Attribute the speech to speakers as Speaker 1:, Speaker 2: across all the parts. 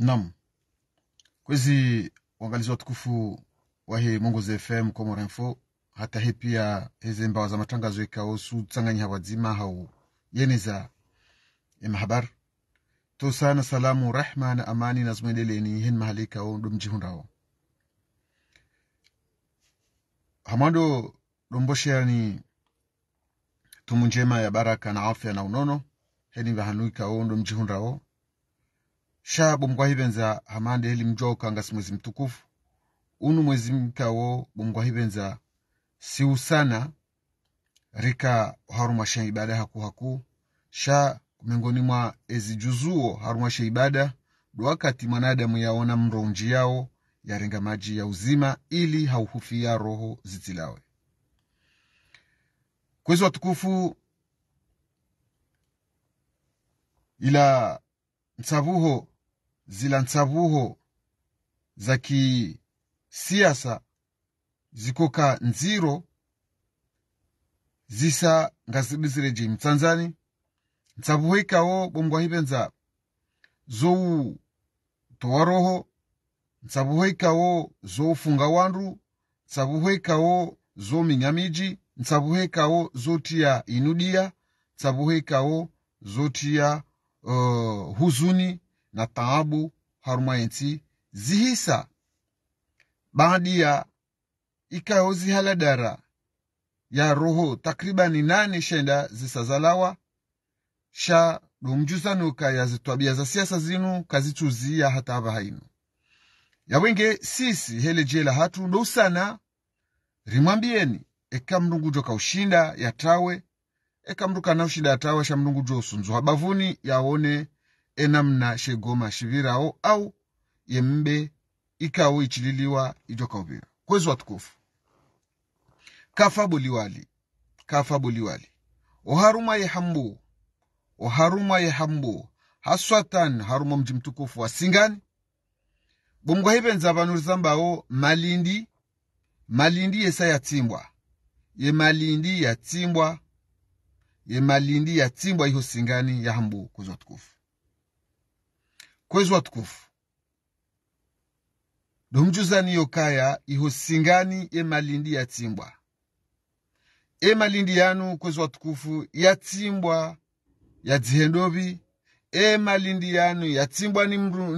Speaker 1: Naam, kwezi wangalizi watukufu wahe Mongozi FM Komora Info hata hii pia heze mbawa za matangazo ikao su hawadzima hau yeneza mahabar to sana salamu rahma na amani na ni hen mahali ndo ɗum jihundao hamando lomboshe ya ni tumunjema ya baraka na afya na unono heni vahanuika o ɗum jihundao shabu mkwahivyenza hamande heli mjooka ngasi mwezi mtukufu unu mwezi mkawo bumkwahivyenza siusana rika harumwa ibada haku haku sha miongoni mwa ezijuzuo harumwa she ibada dwakati mwanadamu yaona mronji yawo yarenga maji ya uzima ili hauhufia roho zitilawe kwezi watukufu ila msavuho zila ntsavuho za kisiasa zikoka nziro zisa ngazibizire mtsanzani ntsavuho ikawo bongwa hipenza zowu towa roho ntsavuho ikawo zoufunga wandu ntsavuho ikawo zominyamiji ntsavuho ikawo zotiya inudiya ntsavuho ikawo zotiya uh, huzuni na taabu harumayenti zihisa baadiya ikaho zihaladara ya roho takribani nane shenda zisazalawa sha lumjuzanuka ya zitwabia za siasa zinu kazituzia hata ava hainu yawenge sisi hele jela hatu ndousana rimwambieni eka mrungujo kaushinda yatawe eka mndu kana ushinda yatawe sha mrungujo usunzu habavuni yaone enamna shegoma shivirao au yembe ikawo ichililiwa uvira kwezi watukufu kafa boliwali oharuma yehambu oharuma yehambu haswatan haruma mji mtukufu wa singani bongwa hipenza vanuri zambawo malindi malindi yesa yatimbwa ye malindi yatsimbwa ye malindi yatsimbwa iho singani yahambu kwezi watukufu kwezi watukufu domjuzaniyo kaya iho singani emalindi yatimbwa emalindi yanu kwezi watukufu ya yadzihe ndovi emalindi yanu yatimbwa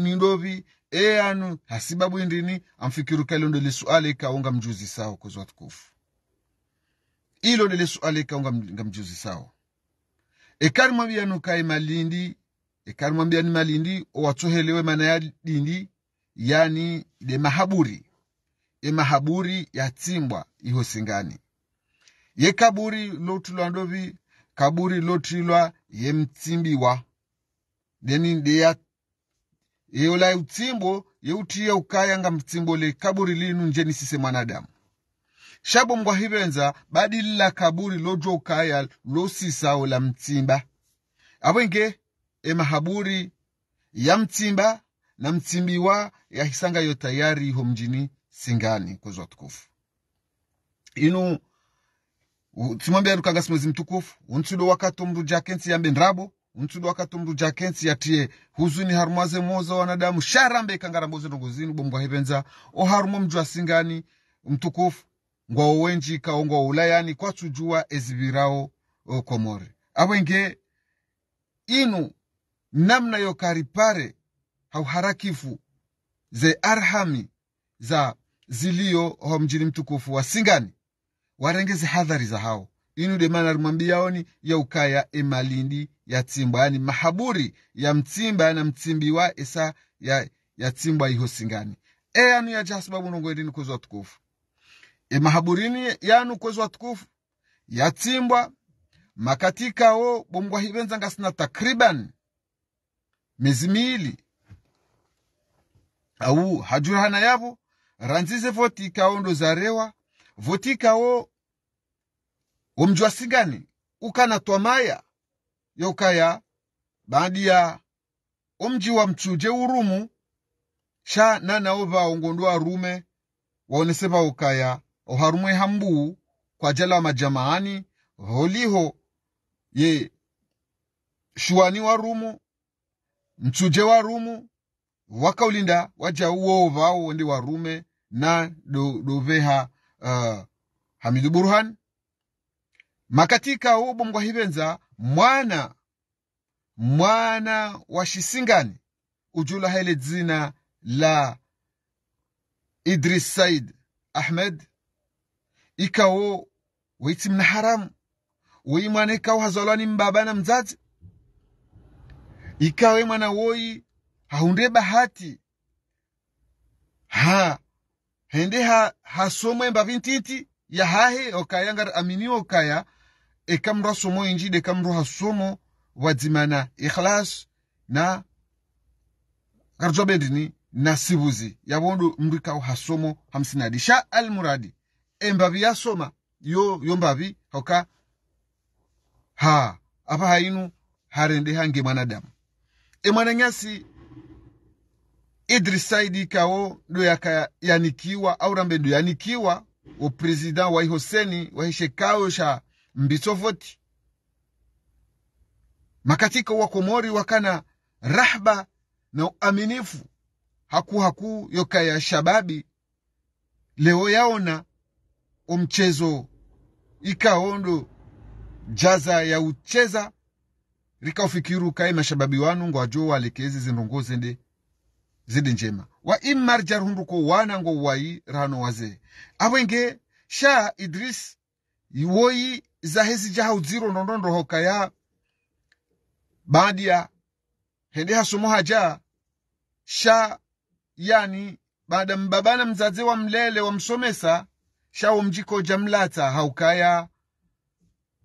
Speaker 1: ni ndovi e anu hasiba bwindini amfikiruka ilo ndo lisuali kaunga mjuzi sawo kwezi watukufu ilo ndo lisuali kaunga mjuzi sawo ekari mwaviyanu kae malindi ekarimwambia ni malindi owatsohelewe mana ya dindi yani de mahaburi emahaburi yatsimbwa iho singani ye kaburi lotulwa ndovi kaburi lotilwa ye mtsimbiwa deni deya yeola utsimbo yeuthiye ukayanga mtsimbo le kaburi linu njeni sise mwanadamu shabongwa hivenza badilila kaburi lojwa ukaya losisa ola mtsimba awenge emahaburi ya mtsimba na mtsimbiwa yahisanga yo tayari iho mjini singani kwezi tukufu inu timwambia lukanga simwezi mtukufu untsudo wakati wakatumbu jakensi yambe ndrabo untsudo wakati wakatumbu jakensi yatiye huzuni harumwaze moza wanadamu sharambe ikangaramboze ndongozini bombwa hevenza oharumo mjwa singani mtukufu ngwao wenji kaongwa ulayani kwatsujua ezibirao komore awenge inu namna yo karipare hauharakifu ze arhami za ziliyo ho mjini mtukufu wa singani warengeze hadhari za hao inude mana yaukaya emalindi tsimbwa yani mahaburi ya mtsimba yana mtsimbiwa esa ya, ya iho singani e yanu yaja sababu nongoendini kwezi watukufu e mahaburini yanu kwezi watukufu yatsimbwa makatika wo bomgwa hivenza ngasina takriban mezi miili au hajurhana yavo ranzize votikao ndozarewa votikao omjwasigani ukanatwa maya yokaya baadi ya omji wa mchuje urumu sha nanao vao arume waonese vaokaya kaya oharumwe hambuu kwa jala majamaani holiho ye shuwani wa rumu mtsuje rumu wakaulinda waja uwova wendi warume na doveha uh, hamidu burhan makatika ubongwa hivenza mwana mwana wa shisingani ujula hele dzina la idris said ahmed ikawo weitsi mna haramu weimwana mwana ikawo hazalwani mbaba na mzazi ikawe mwana woyi haunde bahati ha hende ha hasomwe mbavintiti yahahe okaya ngari aminiwe okaya ekamro somo inji kamro hasomo wadzimana ikhlas na karjobedini na sibuzi yawondo mrikao hasomo hamsinadi sha almuradi embavi yasoma yo yombavi hoka ha apa hainu harende hange mwanadamu e nyasi idris saidi kao ndo yakayanikiwa au rambe ndo yanikiwa o president wa ihoseni wahishe kao sha mbiso makatiko makatika wakomori wakana rahba na uaminifu haku haku yokaya shababi leo yaona omchezo ikaondo jaza ya ucheza rikaufikiru kai mashababi wanu ngwajowa alekezi zindongo zende zidi njema wa immarja ko wana ngo wai rano waze awenge sha idris iwoi za hezi jaha uziro jahaudziro ndondondohoka ya badia hende hasomo haja sha yani baada mbabana mzazi wa mlele wa msomesa sha wa mjiko jamlata haukaya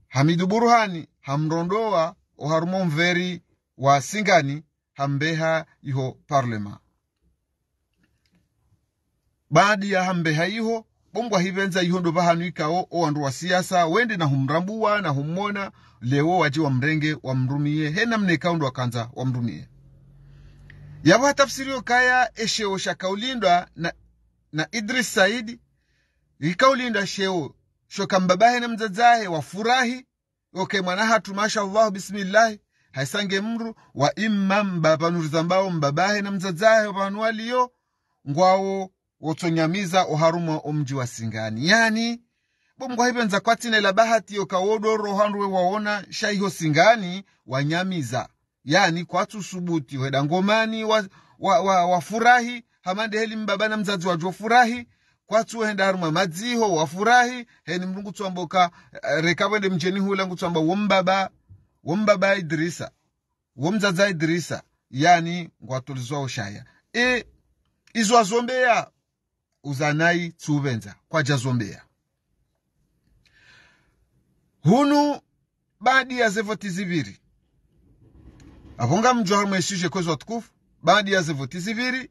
Speaker 1: hamidu burhani hamrondoa o mveri wa singani hambeha iho parlema baadi ya hambeha iho ɓongwa hivenza iho ndo vahanwikawo owandu wa siyasa wende na humrambuwa na humona lewo waji wamrenge hena henamnekao ndo wakanza wamrumiye yavo hatafsiriyo kaya esheo kaulindwa na, na idris saidi ikaulindwa sheo shokambaba hena mdzadzahe wafurahi okay mwanaha mashallah bisimillahi haisange mru wa imma mbapanuriza mbao mbabahe na mzadzahe wapanwaliyo ngwawo wotsonyamiza oharumwa omji wa singani yani bomgwahipenza kwatina ila bahati yokawodoro handuwe waona shaiho singani wanyamiza yani kwatsusubuti weda ngomani wafurahi wa, wa, wa, wa mbaba na mzadzi wajwa furahi kwatsuwa hendarumwa madziho wafurahi heni mndu ngutswamboka ende eh, mjeni hula ngutswamba wombaba wombaba idrisa womdzadza idrisa yani ngwatulizwa ushaya e izwa zombeya uzanai tsuvenza kwaja zombeya hunu badi ya zevoti ziviri avonga mjwa esuje shije kwezwa tukufu badi ya zevoti ziviri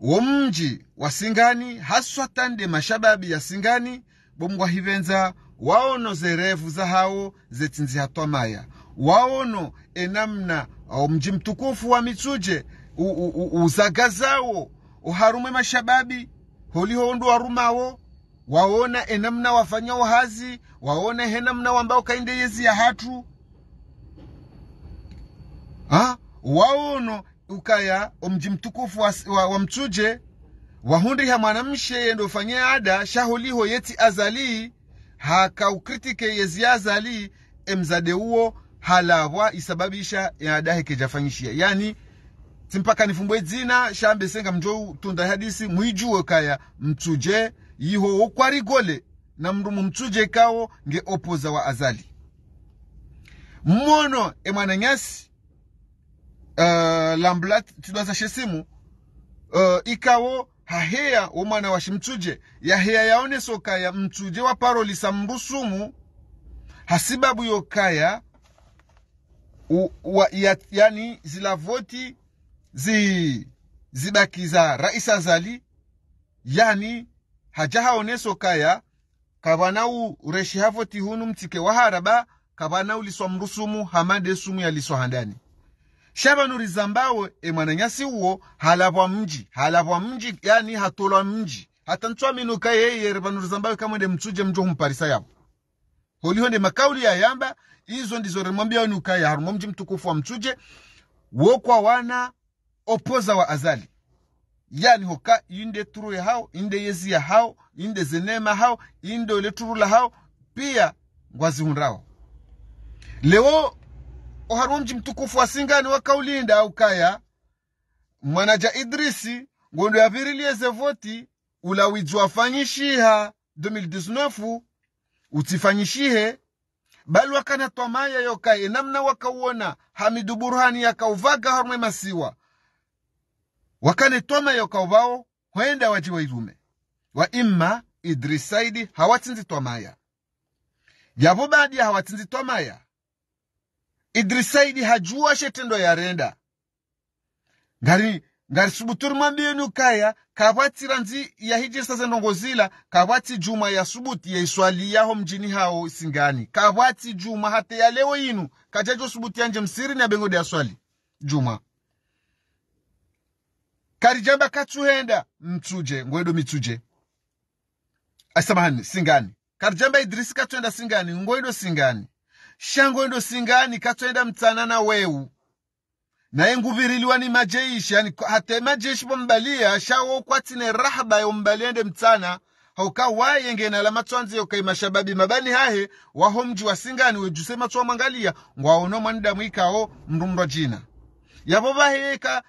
Speaker 1: womnji wa singani haswa tande mashababi ya singani bongwa hivenza waono zerevu za hao zetsinzi hatwa maya waono enamna mji mtukufu wa mitsuje uzaga uharumwe mashababi ndu warumawo waona enamna wafanya uhazi waona henamna wambao kainde yezi ya hatu ha? waono ukaya omji mtukufu wa, wa, wa mchuje wahundriha mwanamshe yendo ufanye ada shaholiho yeti azali hakaukritike yezi azali emzade uwo halawa isababisha heke jafanyishia yani timpaka nifumbwe dzina shambe senga mjo tunda hadisi mwijuwe kaya iho ukwari gole na mrumu mtuje kawo nge opoza wa azali mono emwana nyasi Ah, lamblat lambula tidwazashe simu uh, ah, ikawo haheya womwana washimtuje yaheya yaoneso kaya mtuje wa parolisa mbusumu hasibabu yokaya u, wa, ya, yani zila voti zi zibaki za raisa zali yani hajahaoneso kaya kavanau reshi havoti hunu mtike haraba kavana uliswa mrusumu hamade sumu yaliswa handani shavanuriza mbawe emwananyasi uwo halapwa mji halapwa mji yani hatolwa mji hata ntswaminuka yeye vanuriza mbawe kamwende mtsuje mjo humparisa yapo holihonde makauli ya yamba izo ndizo rimwambia nuka ukaya harumo mji mtukufu wa mtsuje wokwa wana opoza wa azali yani hoka inde turu ya hao inde yezi ya hao inde zenema hao inde ole turu la hao pia ngwazi hunrao leo ohariwo mji mtukufu wasingani wakaulinda ukaya mwanaja idrisi ngondo yavirilieze voti ula widzi wafanyishiha 2019 utifanyishihe bali wakanatwa maya yokaye namna wakauona hamidu burhani yakauvaga harumwe masiwa wakanetwa maya yokauvawo hwenda waji wairume wa imma idrisaidi hawatsinzitwa maya yavo baadi hawatsinzitwa maya idrisaidi hajuwashe tendo yarenda ngari ngari subuturi mambiyenu kaya kapwatira nzi yahijisa zendongozila kapwati juma ya subuti ya yaiswali yaho mjini hao isingani kapwati juma hata ya leo inu kajajo subuti yanje msiri na bengode ya swali juma karijamba katuhenda mtuje ngwedo mitsuje asamahani singani karijamba idrisi katuhenda singani ngwedo singani shango endo singani katoenda mtsanana wewu naye nguviriliwa ni majeishi yani hata majeishi pombalia shawo ne rahaba ende mtsana hauka wayenge na lama twanze yokai mashababi mabani hahe waho mji wa singani wejuse matswa mwangalia ngwaono mwanidamu ikao mrumba jina yapo vaheka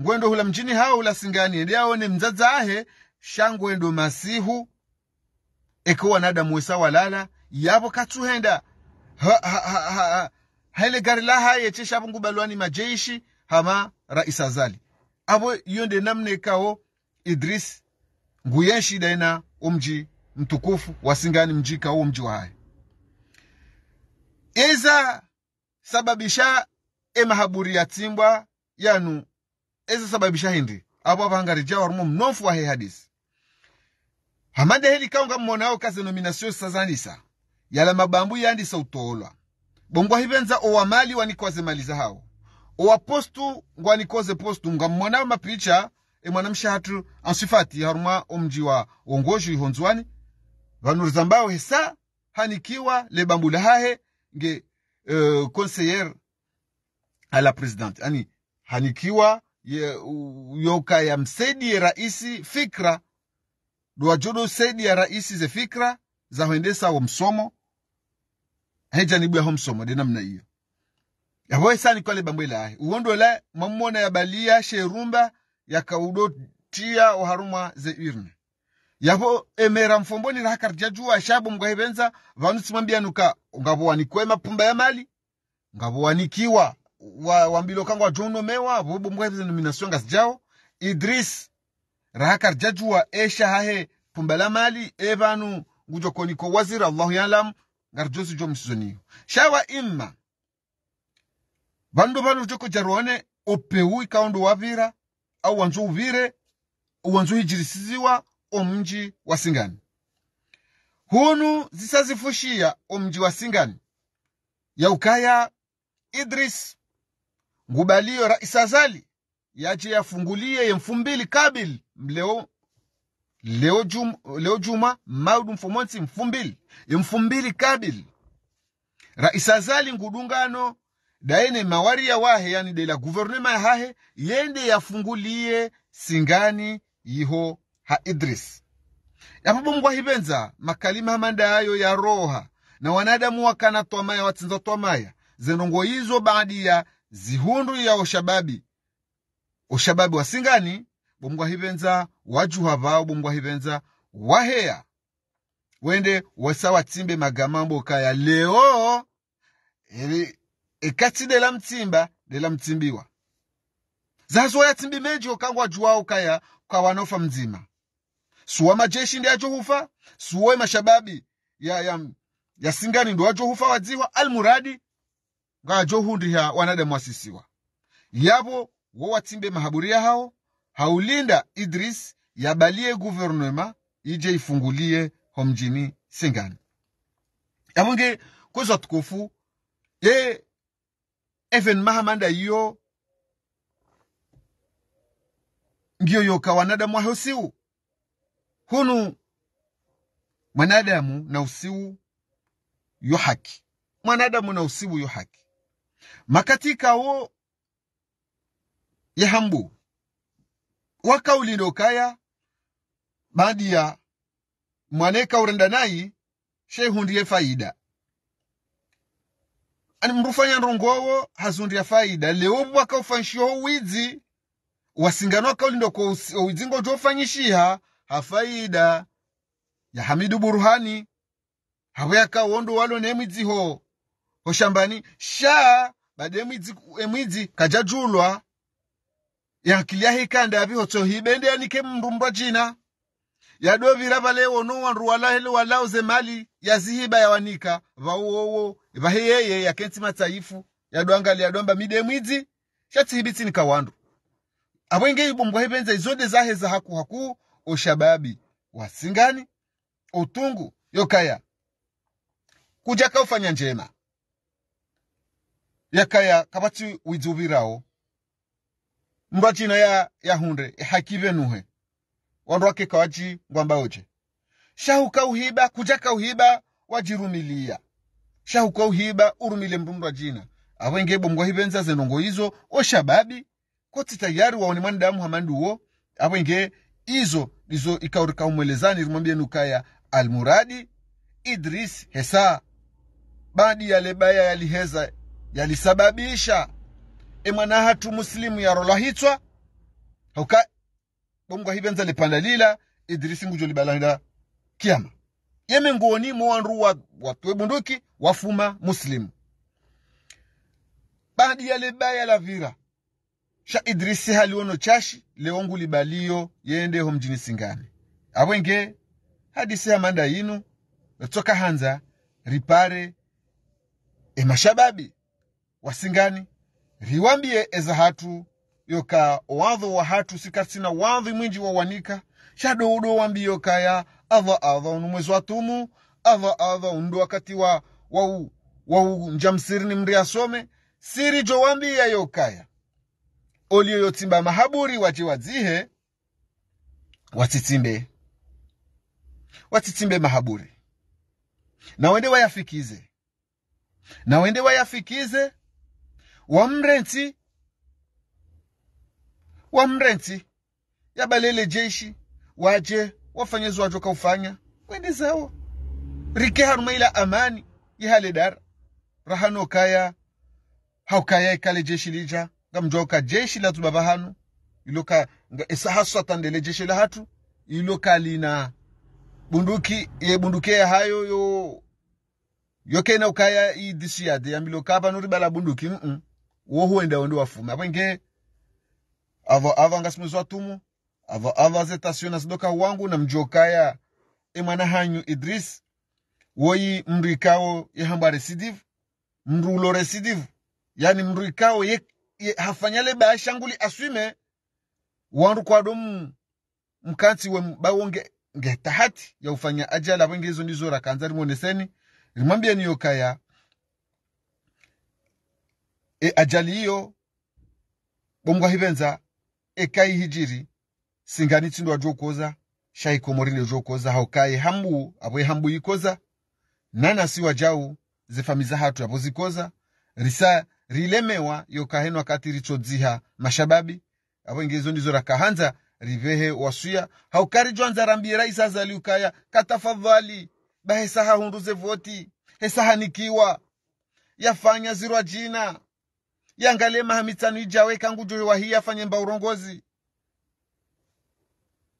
Speaker 1: ngwendo hula mjini hao hula singani ende aone mzaza ahe shangwendo masihu eko wanadamu wesa walala yapo katsuhenda ha, gari la ha, hele gari balwani majeishi hama raisa zali avo iyo ndenamnekawo idris nguya nshida ina omji mtukufu wasingani kao umji wa wahaye eza sababisha emahaburi ya tsimbwa yanu eza sababisha hindi apo apangarija warumo mnofu wahe hadisi hamade kao kaunga mmonao kaze nominasio sazanisa yala mabambu yandisa utoolwa bongo ahivenza owamali wanikoze maliza hao owapostu ngwanikoze postu nga mmwana mapicha emwana mshahatu ansifati haruma omji wa ongoshi ihonzwani vanuriza mbao hesa hanikiwa le bambu lahahe nge uh, e, conseillere à la présidente ani hanikiwa ye, yoka ya msedi ya raisi fikra dwajodo sedi ya raisi ze fikra za huendesa wa msomo agya ni buwe homso msɔmɔde na mna iyo Ya hoi sa ni kwale bambwe lahe uwondo le mamona ya balia sherumba ya kaudotia oharumwa ze irne Ya yapo emera mfomboni la hakarja jua shabu hebenza. vanu simambia nuka ngabuwanikwe mapumba ya mali wanikiwa wa wambilo kangu wa jono mewa Vubu bubu hebenza nominasyon sijao idris rahakar jajua esha hahe pumba la mali evanu ngujokoniko waziri allahu yalamu ngarjosi jo msizoniyo shawa imma vandu vanu chokoja rone upewu ikaundu wavira au wanzo uvire uwanzu hijirisiziwa omji wa singani hunu zisazifushiya omji wa singani yaukaya idris ngubaliyo ra isazali yache yafunguliye yemfumbili kabil mleo leo juma, leo juma mawɗum fo mfumbili mfumbili kabili fumbili kabil raisazali ngudungano daene mawari ya wahe yani dela guvernema ya hahe yende yafungulie singani yiho ha idris yapobongwa hibenza makalima ayo ya roha na wanadamu wakana twamaya watsinza twamaya zenongo izo baadi ya zihundu ya oshababi oshababi wa singani bongwahibwenza wajuhava ubongwahibwenza waheya wende wasa watsimbe magama mboka ya leo eri ekati dela mtsimba dela mtsimbiwa zazo yatsimbi menji okangwa juwao ukaya kwa wanofa mzima suwa majeshi ndi ajohufa suwa mashababi ya, ya, ya singani ndo ajohufa wadziwa almuradi nga ajohu ndiha wanadamu wasisiwa yavo wo watsimbe mahaburia hao haulinda Idris yabalie guvernema ije ifungulie homjini Singani yamwenge kwezwa tukufu ye evenema hamanda iyo ndiyo yoka wanadamu ahe usiu hunu mwanadamu na usiu yo haki mwanadamu na usiu yo haki makatika wo yahambu wakaulindokaaya badiya mwaneka urenda nayi shehundiye faida ani mrufanya ndongowo hazundiya faida leo mwaka ufanshio uwidzi wasingano akaulindo kwa uwidzingo jofanyishiha hafaida ya hamidu buruhani hawe akawondo walo nemwidziho hoshambani sha bada emwidzi e kajajulwa yahakilya hikanda yavihotso hibende yanike mrumbwa jina yadovira valewo nowandu walahele walauze mali yazihiba yawanika vauwowo vahiyeye yakentsi matsaifu yadwangali yadwamba midemwidzi shatsihibitsini kawandu awenge ibombwa hipenza izode zaheza haku haku oshababi wasingani utungu yokaya kuja kaufanya njema yakaya kapatsi widzuvirawo mbachina ya yahunde ihakive nuhe wandu wakikawachi ngwamba uche shahuka uhiba kujaka uhiba wajirumilia shahuka uhiba urumile mrumra jina awenge bongwa hivenza zenongo izo oshababi koti tayari waone mwanadamu hamandu wo awenge izo izo ikaurika umwelezani rumambia nukaya almuradi idris hesa badi yale baya yaliheza yalisababisha emwanahatu muslimu ya rolahitswa hauka bongwa hibenza lipanda lila idrisi ngujo libalanda kiama yeme nguoni muwandu wa watwe bunduki wafuma muslimu badi ya lebaya la vira sha idrisi haliono chashi leongu libaliyo yendeho mjini singani awenge hadisi hamanda yinu yatsoka hanza ripare emashababi wasingani riwambiye eza hatu yoka wadho wa hatu sikatsina wadho mwinji wawanika shadoudo yoka ya adha adha unumwezi watumu adha adha undu wakati wa wau wau njamsirini mri asome siri jo wambiya yokaya olio yotimba mahaburi waje wadzihe watitimbe watitimbe mahaburi na wende wayafikize na wende wayafikize wamrenzi wamrenzi yabalele jeshi waje wafanye zwacho kaufanya wende zawo rike haruma ila amani yihale dara rahano kaya haukaya ikale jeshi lija ngamjwauka jeshi latu baba hanu iloka isa haswa tandele jeshi la hatu iloka lina bunduki ye bunduke ya hayo yo yokena ukaya idisiyade yambilo kapa bala bunduki mm -mm uwo huenda wende wafuma awenge avo avo angasimwezwa tumu avo avo azetasio nazidoka wangu na mjokaya emwana hanyu idris woyi mndu ikawo yehamba residivu mndu ulo residivu yani mndu ikawo ye, ye hafanyale baya shanguli aswime wandu kwado mkantsi we bawonge ngetahati ya ufanya ajala apo ngezo ndizo rakanza rimwoneseni rimwambieni yokaya e ajali hiyo bongwa hivenza ekai hijiri singani tsindo ajokoza shaikomorile jokoza haukaye hambu abwe hambu ikoza nanasi wajau zefamiza hatu yapo zikoza risa rilemewa yokahenwa kati ritsodziha mashababi apo ingezo ndizo rakahanza rivehe wasuya haukarijwanza rambira isazali ukaya katafadhali bahesa hahunduze voti hesahanikiwa yafanya zirwa jina yangale lemaha ijawe kangu joyo wahiya afanye mba urongozi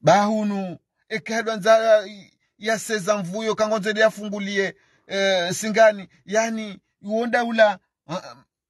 Speaker 1: bahunu ekehedwa nza yaseza mvuyo kangonzele yafungulie e, singani yani uonda ula uh,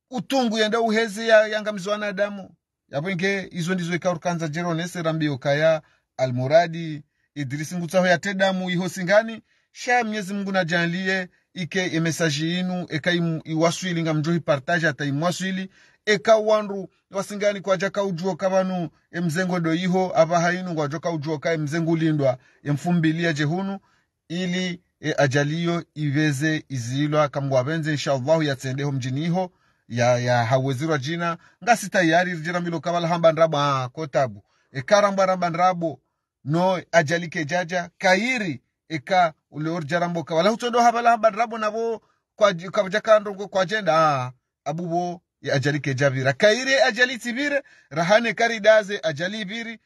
Speaker 1: utungu yenda uheze ya, yanga mziwanadamu yapwenge izo ndizo ikarukanza jeronesera mbio kaya almuradi idrisi ngutsaho yate damu iho singani sha mnyezi mungu najalie ike e message yinu eka iwaswili nga mjohi partage ata imwaswili eka wandu wasingani kwa kwaja kaujua kabanu emzengo ndo iho ava hainu ngwajo kaujua ka emzengo lindwa emfumbilia jehunu ili e ajaliyo iveze izilwa kamgwavenze ya tsendeho mjini iho ya, ya hawezirwa jina ngasi tayari jirambilo kabala hambandrabo ah, kotabu ekarambwarambandrabo no ajalike jaja kairi eka ulor jaramboka wala hutodo habala habar na bo kwa kavjakando kwa jenda ah, abu abubo ya ajali ke jabira kaire ajali tibire rahane kari daze ajali biri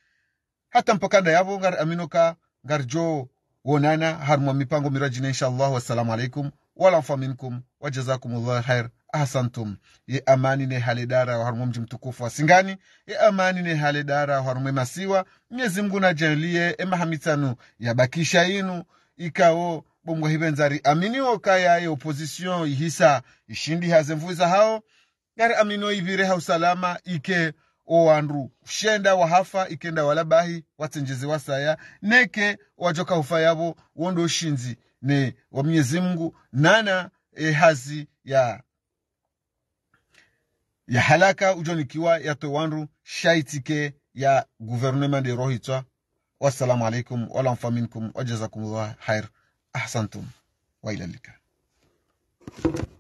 Speaker 1: hata mpaka da yabo ngar aminoka ngar jo wonana har mwa mipango mirajina inshallah wassalamu alaikum wala mfa minkum wa allah khair ahsantum ye amani ne hali dara wa harumwe mji mtukufu wa singani ye amani ne hali dara wa harumwe masiwa mwenyezi mungu najalie emahamitanu yabakisha inu ikawo bongwa hibenzari aminiwo kayaye opozisyon ihisa ishindi haze mvuza hao yari amino ivire ha usalama ike owandu shenda wahafa ikenda walabahi watsenjeze wasaya neke wajoka hufa yavo wondo shinzi ne wamnyezi mngu mungu nana e hazi ya ya halaka ujonikiwa yato wandu shaitike ya guvernema de rohitwa والسلام عليكم والعفو منكم وجزاكم الله خير أحسنتم وإلى اللقاء